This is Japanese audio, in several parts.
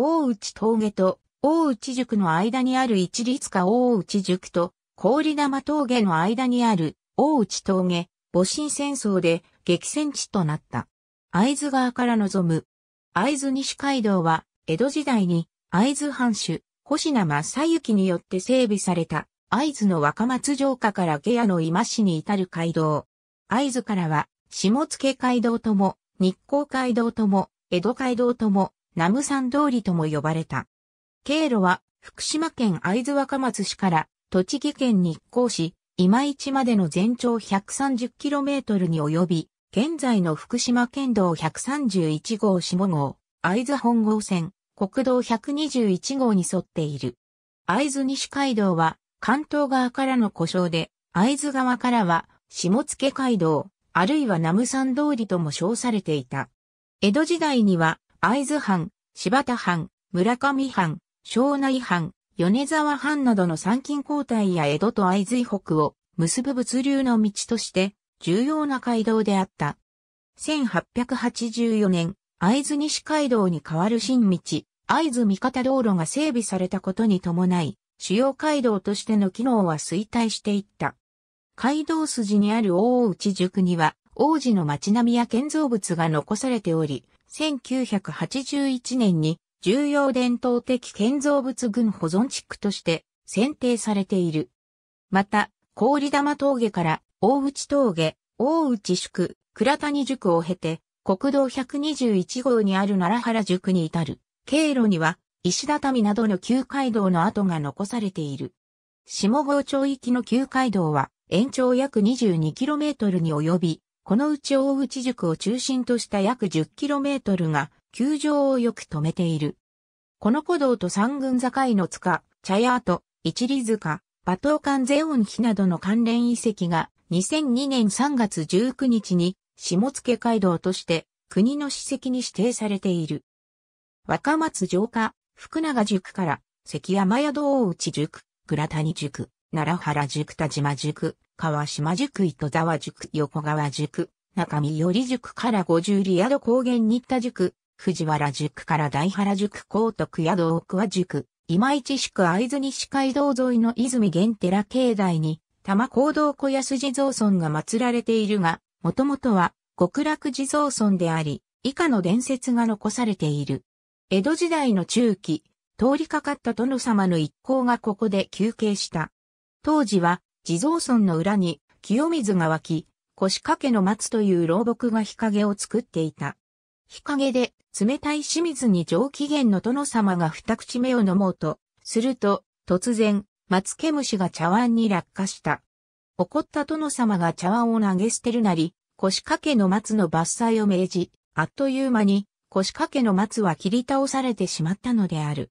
大内峠と大内塾の間にある一律家大内塾と氷玉峠の間にある大内峠、戊辰戦争で激戦地となった。会津川から望む。会津西街道は江戸時代に会津藩主、星名正幸によって整備された会津の若松城下から下野の今市に至る街道。会津からは下野街道とも、日光街道とも、江戸街道とも、ナムン通りとも呼ばれた。経路は福島県会津若松市から栃木県日光市、今市までの全長 130km に及び、現在の福島県道131号下号、会津本号線、国道121号に沿っている。会津西街道は関東側からの故障で、会津側からは下付街道、あるいはナムサン通りとも称されていた。江戸時代には会津藩、柴田藩、村上藩、庄内藩、米沢藩などの参勤交代や江戸と会津北を結ぶ物流の道として重要な街道であった。1884年、会津西街道に代わる新道、会津三方道路が整備されたことに伴い、主要街道としての機能は衰退していった。街道筋にある大内塾には、王子の街並みや建造物が残されており、1981年に重要伝統的建造物群保存地区として選定されている。また、氷玉峠から大内峠、大内宿、倉谷宿を経て、国道121号にある奈良原宿に至る、経路には、石畳などの旧街道の跡が残されている。下郷町域の旧街道は、延長約 22km に及び、このうち大内塾を中心とした約 10km が、球場をよく止めている。この古道と三軍境の塚、茶屋跡、一里塚、馬頭館ゼオン碑などの関連遺跡が、2002年3月19日に、下野街道として、国の史跡に指定されている。若松城下、福永塾から、関山宿大内塾、倉谷塾、奈良原塾田島塾、川島塾糸沢塾横川塾、中身寄塾から五十里宿高原新田塾、藤原塾から大原塾高徳宿大桑塾、今市宿合会津西街道沿いの泉源寺境内に、玉高堂小安地蔵尊が祀られているが、もともとは極楽地蔵尊であり、以下の伝説が残されている。江戸時代の中期、通りかかった殿様の一行がここで休憩した。当時は地蔵村の裏に清水が湧き、腰掛けの松という老木が日陰を作っていた。日陰で冷たい清水に上機嫌の殿様が二口目を飲もうと、すると、突然、松毛虫が茶碗に落下した。怒った殿様が茶碗を投げ捨てるなり、腰掛けの松の伐採を命じ、あっという間に腰掛けの松は切り倒されてしまったのである。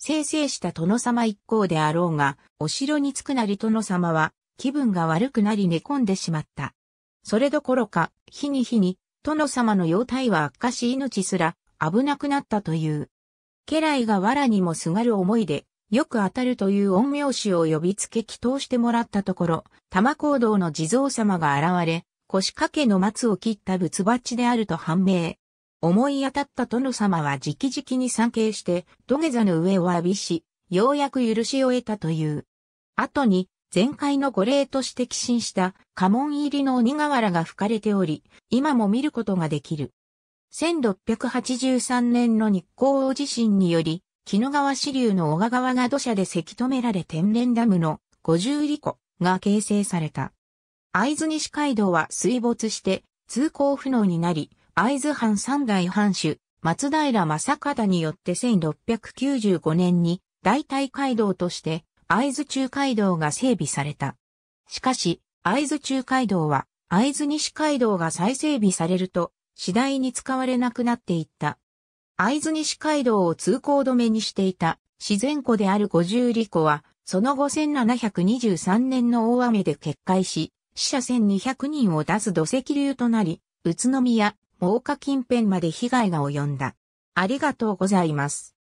生成した殿様一行であろうが、お城に着くなり殿様は、気分が悪くなり寝込んでしまった。それどころか、日に日に、殿様の容態は悪化し命すら危なくなったという。家来が藁にもすがる思いで、よく当たるという恩苗師を呼びつけ祈祷してもらったところ、玉行動の地蔵様が現れ、腰掛けの松を切った仏鉢であると判明。思い当たった殿様は直々に参詣して、土下座の上を浴びし、ようやく許しを得たという。後に、前回の御礼として寄進した家紋入りの鬼瓦が吹かれており、今も見ることができる。1683年の日光大地震により、木の川支流の小川が土砂でせき止められ天然ダムの50里湖が形成された。会津西街道は水没して通行不能になり、会津藩三代藩主、松平正方によって1695年に代替街道として会津中街道が整備された。しかし、会津中街道は、会津西街道が再整備されると、次第に使われなくなっていった。会津西街道を通行止めにしていた自然湖である五十里湖は、その後1723年の大雨で決壊し、死者1200人を出す土石流となり、宇都宮、真岡近辺まで被害が及んだ。ありがとうございます。